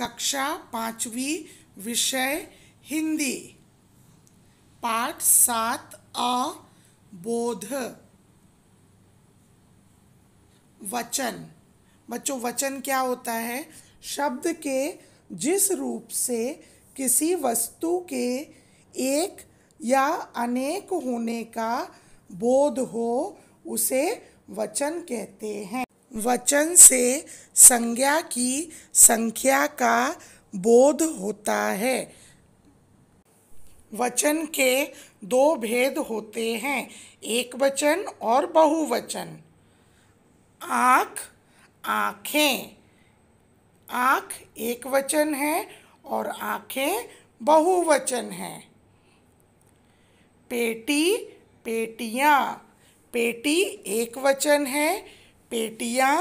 कक्षा पाँचवीं विषय हिंदी पाठ सात अ बोध वचन बच्चों वचन क्या होता है शब्द के जिस रूप से किसी वस्तु के एक या अनेक होने का बोध हो उसे वचन कहते हैं वचन से संज्ञा की संख्या का बोध होता है वचन के दो भेद होते हैं एक वचन और बहुवचन आँख आँखें आँख एक वचन है और आँखें बहुवचन है पेटी पेटियाँ पेटी एक वचन है पेटियां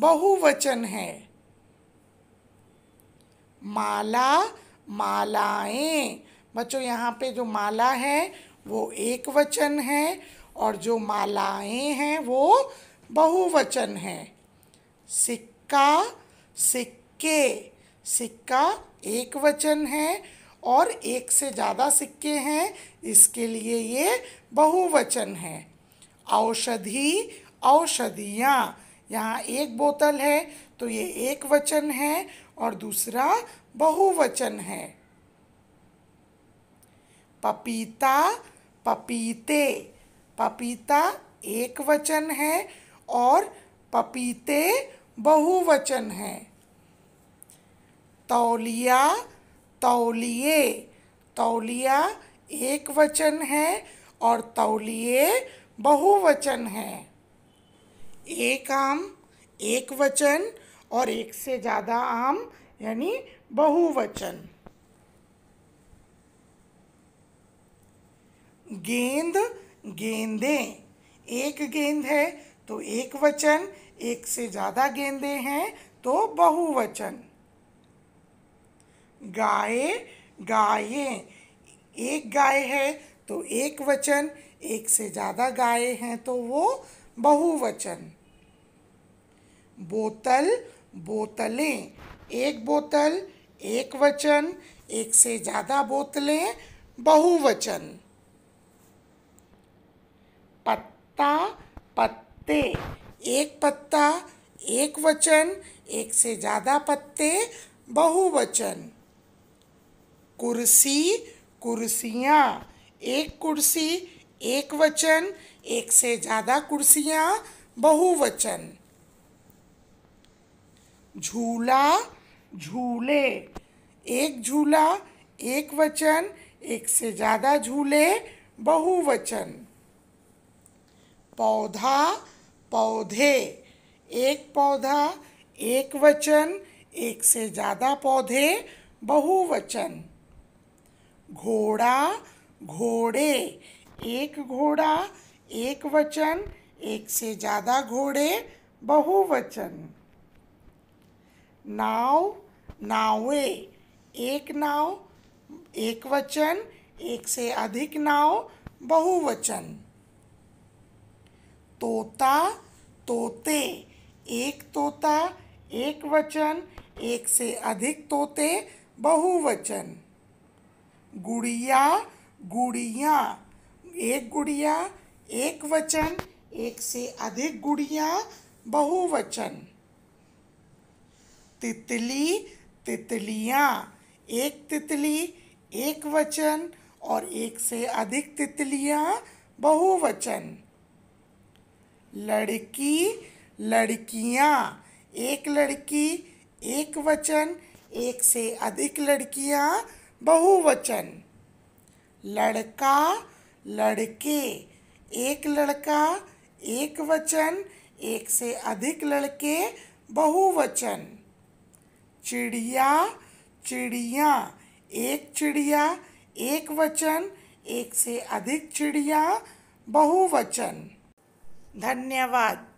बहुवचन है माला मालाएं बच्चों यहाँ पे जो माला है वो एक वचन है और जो मालाएं हैं वो बहुवचन है सिक्का सिक्के सिक्का एक वचन है और एक से ज़्यादा सिक्के हैं इसके लिए ये बहुवचन है औषधि औषधियाँ यहाँ एक बोतल है तो ये एक वचन है और दूसरा बहुवचन है पपीता पपीते पपीता एक वचन है और पपीते बहुवचन है तौलिया तौलिए तौलिया एक वचन है और तौलिए बहुवचन है एक आम एक वचन और एक से ज़्यादा आम यानी बहुवचन गेंद गेंदे एक गेंद है तो एक वचन एक से ज़्यादा गेंदे हैं तो बहुवचन गाय गाय एक गाय है तो एक वचन एक से ज़्यादा गाय हैं तो वो बहुवचन बोतल बोतलें एक बोतल एक वचन एक से ज़्यादा बोतलें बहुवचन पत्ता पत्ते एक पत्ता एक वचन एक से ज़्यादा पत्ते बहुवचन कुर्सी कुर्सियाँ एक कुर्सी एक वचन एक से ज़्यादा कुर्सियाँ बहुवचन झूला झूले एक झूला एक वचन एक से ज़्यादा झूले बहुवचन पौधा पौधे एक पौधा एक वचन एक से ज़्यादा पौधे बहुवचन घोड़ा घोड़े एक घोड़ा एक वचन एक से ज़्यादा घोड़े बहुवचन नाव नावे एक नाव एक वचन एक से अधिक नाव बहुवचन तोता तोते एक तोता एक वचन एक से अधिक तोते बहुवचन गुड़िया गुड़िया एक गुड़िया एक वचन एक से अधिक गुड़िया बहुवचन तितली तितलियाँ एक तितली एक वचन और एक से अधिक तितलियाँ बहुवचन लड़की लड़कियाँ एक लड़की एक वचन एक से अधिक लड़कियाँ बहुवचन लड़का लड़के एक लड़का एक वचन एक से अधिक लड़के बहुवचन चिड़िया चिड़िया एक चिड़िया एक वचन एक से अधिक चिड़िया बहुवचन धन्यवाद